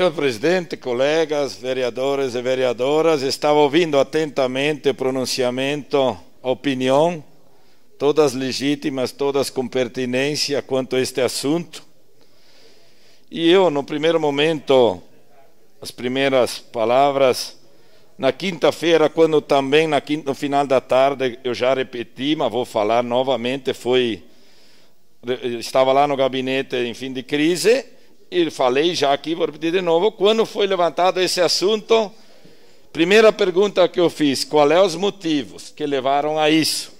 Senhor presidente, colegas, vereadores e vereadoras, estava ouvindo atentamente o pronunciamento, a opinião, todas legítimas, todas com pertinência quanto a este assunto. E eu, no primeiro momento, as primeiras palavras, na quinta-feira, quando também no final da tarde eu já repeti, mas vou falar novamente, foi estava lá no gabinete em fim de crise e falei já aqui, vou repetir de novo, quando foi levantado esse assunto, primeira pergunta que eu fiz, qual é os motivos que levaram a isso?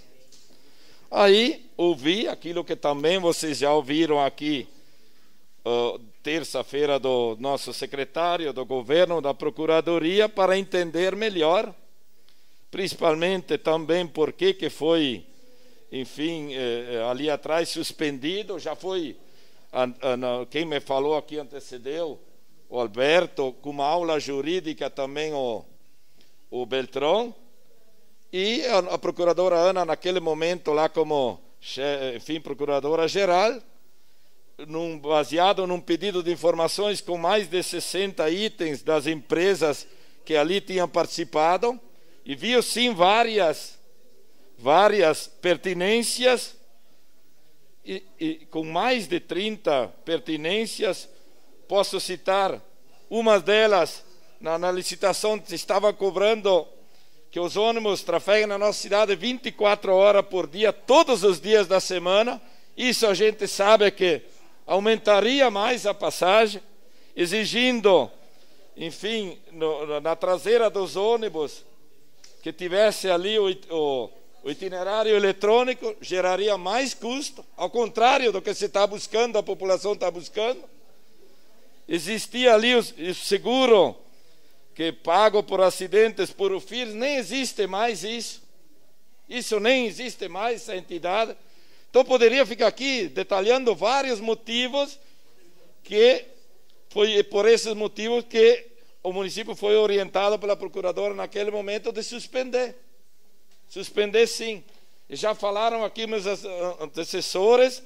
Aí ouvi aquilo que também vocês já ouviram aqui, terça-feira do nosso secretário do governo, da procuradoria, para entender melhor, principalmente também por que que foi, enfim, eh, eh, ali atrás suspendido, já foi quem me falou aqui antecedeu, o Alberto, com uma aula jurídica também o, o Beltrão, e a, a procuradora Ana, naquele momento lá como, enfim, procuradora-geral, num, baseado num pedido de informações com mais de 60 itens das empresas que ali tinham participado, e viu sim várias, várias pertinências e, e, com mais de 30 pertinências, posso citar uma delas, na, na licitação estava cobrando que os ônibus trafeguem na nossa cidade 24 horas por dia, todos os dias da semana. Isso a gente sabe que aumentaria mais a passagem, exigindo, enfim, no, na traseira dos ônibus, que tivesse ali o, o o itinerário eletrônico geraria mais custo, ao contrário do que se está buscando, a população está buscando. Existia ali o seguro que pago por acidentes por o filho. nem existe mais isso. Isso nem existe mais, essa entidade. Então poderia ficar aqui detalhando vários motivos que foi por esses motivos que o município foi orientado pela procuradora naquele momento de suspender. Suspender sim. já falaram aqui meus antecessores,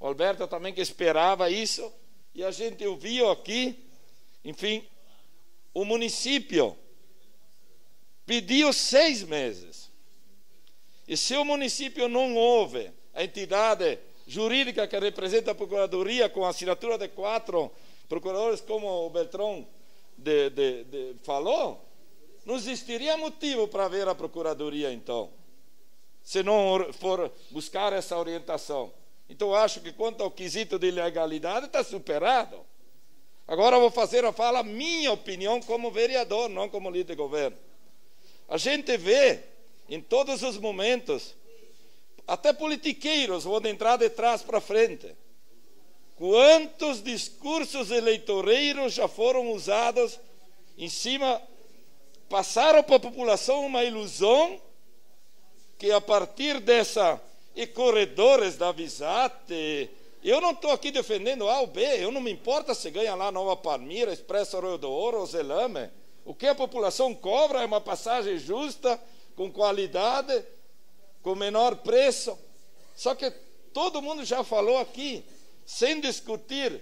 o Alberto também que esperava isso, e a gente ouviu aqui, enfim, o município pediu seis meses. E se o município não houve a entidade jurídica que representa a Procuradoria, com a assinatura de quatro procuradores, como o Beltrão de, de, de, falou, não existiria motivo para ver a procuradoria então, se não for buscar essa orientação. Então acho que quanto ao quesito de legalidade está superado. Agora vou fazer a fala minha opinião como vereador, não como líder de governo. A gente vê em todos os momentos, até politiqueiros vão entrar de trás para frente. Quantos discursos eleitoreiros já foram usados em cima passaram para a população uma ilusão que a partir dessa e corredores da Visate, eu não estou aqui defendendo A ou B, eu não me importa se ganha lá Nova Palmira, Expresso Arroio do Ouro ou Zelame. O que a população cobra é uma passagem justa, com qualidade, com menor preço. Só que todo mundo já falou aqui, sem discutir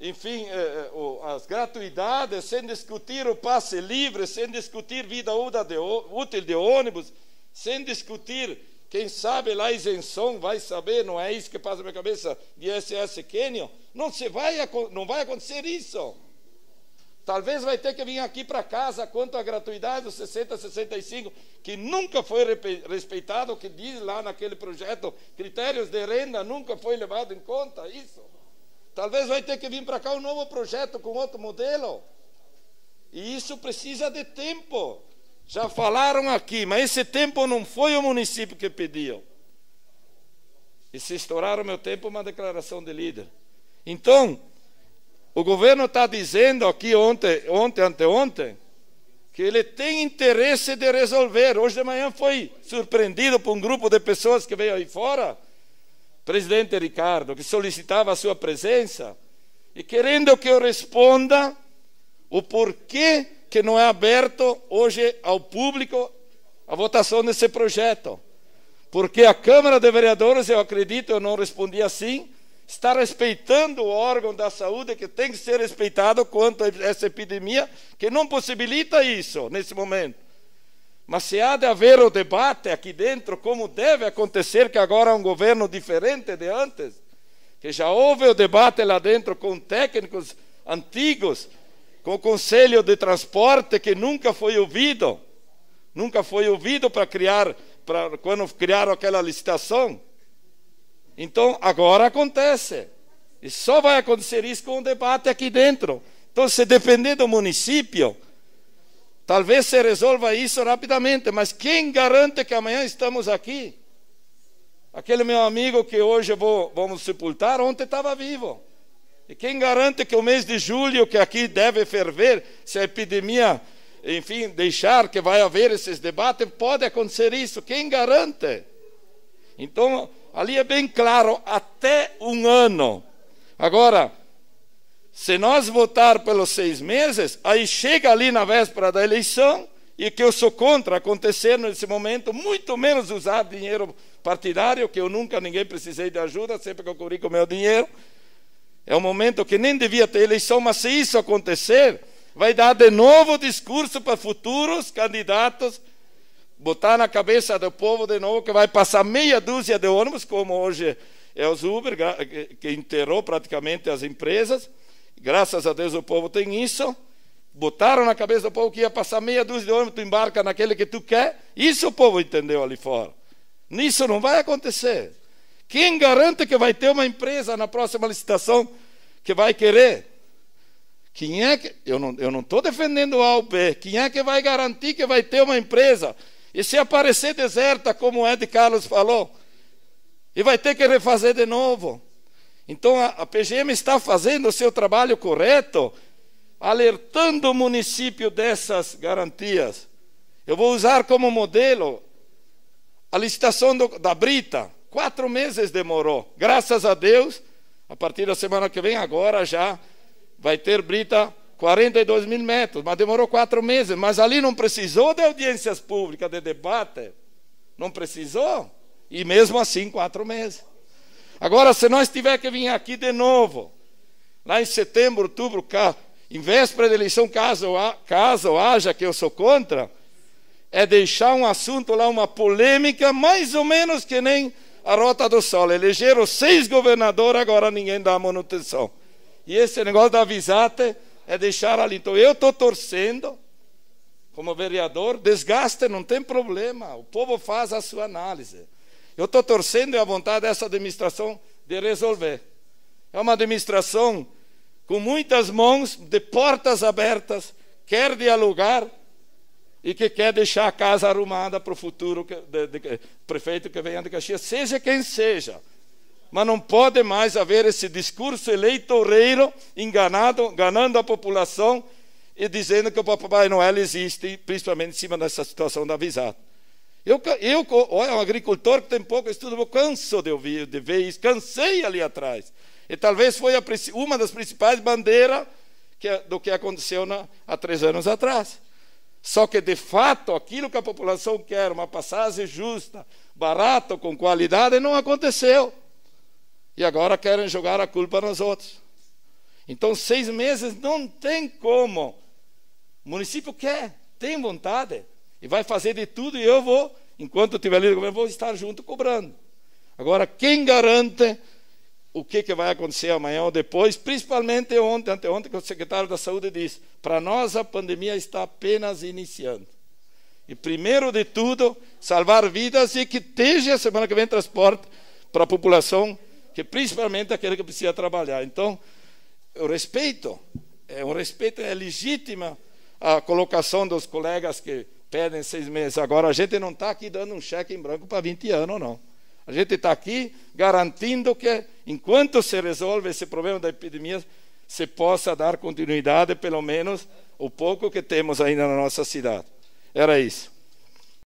enfim, eh, eh, as gratuidades, sem discutir o passe livre, sem discutir vida útil de ônibus, sem discutir, quem sabe lá isenção, vai saber, não é isso que passa na minha cabeça, de SS Canyon, não, se vai, não vai acontecer isso. Talvez vai ter que vir aqui para casa quanto à gratuidade dos 60, 65, que nunca foi respeitado, o que diz lá naquele projeto, critérios de renda nunca foi levado em conta, isso. Talvez vai ter que vir para cá um novo projeto com outro modelo. E isso precisa de tempo. Já falaram aqui, mas esse tempo não foi o município que pediu. E se estouraram o meu tempo, uma declaração de líder. Então, o governo está dizendo aqui ontem, ontem, anteontem, que ele tem interesse de resolver. Hoje de manhã foi surpreendido por um grupo de pessoas que veio aí fora presidente Ricardo, que solicitava a sua presença e querendo que eu responda o porquê que não é aberto hoje ao público a votação desse projeto. Porque a Câmara de Vereadores, eu acredito, eu não respondi assim, está respeitando o órgão da saúde que tem que ser respeitado quanto a essa epidemia, que não possibilita isso nesse momento. Mas se há de haver o debate aqui dentro, como deve acontecer, que agora é um governo diferente de antes, que já houve o debate lá dentro com técnicos antigos, com o conselho de transporte que nunca foi ouvido, nunca foi ouvido para criar, para quando criaram aquela licitação. Então, agora acontece. E só vai acontecer isso com o debate aqui dentro. Então, se depender do município, Talvez se resolva isso rapidamente, mas quem garante que amanhã estamos aqui? Aquele meu amigo que hoje vou, vamos sepultar, ontem estava vivo. E quem garante que o mês de julho, que aqui deve ferver, se a epidemia, enfim, deixar que vai haver esses debates, pode acontecer isso? Quem garante? Então, ali é bem claro, até um ano. Agora, se nós votar pelos seis meses, aí chega ali na véspera da eleição, e que eu sou contra acontecer nesse momento, muito menos usar dinheiro partidário, que eu nunca ninguém precisei de ajuda, sempre que eu corri com o meu dinheiro. É um momento que nem devia ter eleição, mas se isso acontecer, vai dar de novo discurso para futuros candidatos, botar na cabeça do povo de novo que vai passar meia dúzia de ônibus, como hoje é os Uber, que enterrou praticamente as empresas Graças a Deus o povo tem isso. Botaram na cabeça do povo que ia passar meia dúzia de ônibus, tu embarca naquele que tu quer. Isso o povo entendeu ali fora. Nisso não vai acontecer. Quem garante que vai ter uma empresa na próxima licitação que vai querer? Quem é que. Eu não estou defendendo o A Quem é que vai garantir que vai ter uma empresa? E se aparecer deserta, como o Ed Carlos falou, e vai ter que refazer de novo. Então a, PGM está fazendo o seu trabalho correto, alertando o município dessas garantias. Eu vou usar como modelo a licitação do, da Brita. Quatro meses demorou. Graças a Deus, a partir da semana que vem, agora já vai ter Brita 42 mil metros, mas demorou quatro meses. Mas ali não precisou de audiências públicas, de debate. Não precisou. E mesmo assim, quatro meses. Agora, se nós tiver que vir aqui de novo, lá em setembro, outubro, cá, em véspera da eleição, caso, caso haja que eu sou contra, é deixar um assunto lá, uma polêmica, mais ou menos que nem a Rota do Sol. Elegeram seis governadores, agora ninguém dá manutenção. E esse negócio da visata é deixar ali. Então, eu estou torcendo, como vereador, desgaste não tem problema, o povo faz a sua análise. Eu estou torcendo a à vontade dessa administração de resolver. É uma administração com muitas mãos, de portas abertas, quer dialogar e que quer deixar a casa arrumada para o futuro que, de, de, prefeito que venha de Caxias, seja quem seja. Mas não pode mais haver esse discurso eleitoreiro enganado, enganando a população e dizendo que o Papai Noel existe, principalmente em cima dessa situação da visada. Eu, eu olha, um agricultor que tem pouco estudo, eu canso de ouvir, de ver isso, cansei ali atrás. E talvez foi a, uma das principais bandeiras que, do que aconteceu na, há três anos atrás. Só que, de fato, aquilo que a população quer, uma passagem justa, barata, com qualidade, não aconteceu. E agora querem jogar a culpa nos outros. Então, seis meses não tem como. O município quer, tem vontade, e vai fazer de tudo e eu vou, enquanto eu estiver no governo vou estar junto cobrando. Agora, quem garante o que, que vai acontecer amanhã ou depois, principalmente ontem, anteontem, que o secretário da Saúde disse: para nós a pandemia está apenas iniciando. E primeiro de tudo, salvar vidas e que esteja semana que vem transporte para a população, que principalmente aquele que precisa trabalhar. Então, eu respeito, é um respeito, é legítima a colocação dos colegas que pedem seis meses. Agora, a gente não está aqui dando um cheque em branco para 20 anos, não. A gente está aqui garantindo que, enquanto se resolve esse problema da epidemia, se possa dar continuidade, pelo menos, o pouco que temos ainda na nossa cidade. Era isso.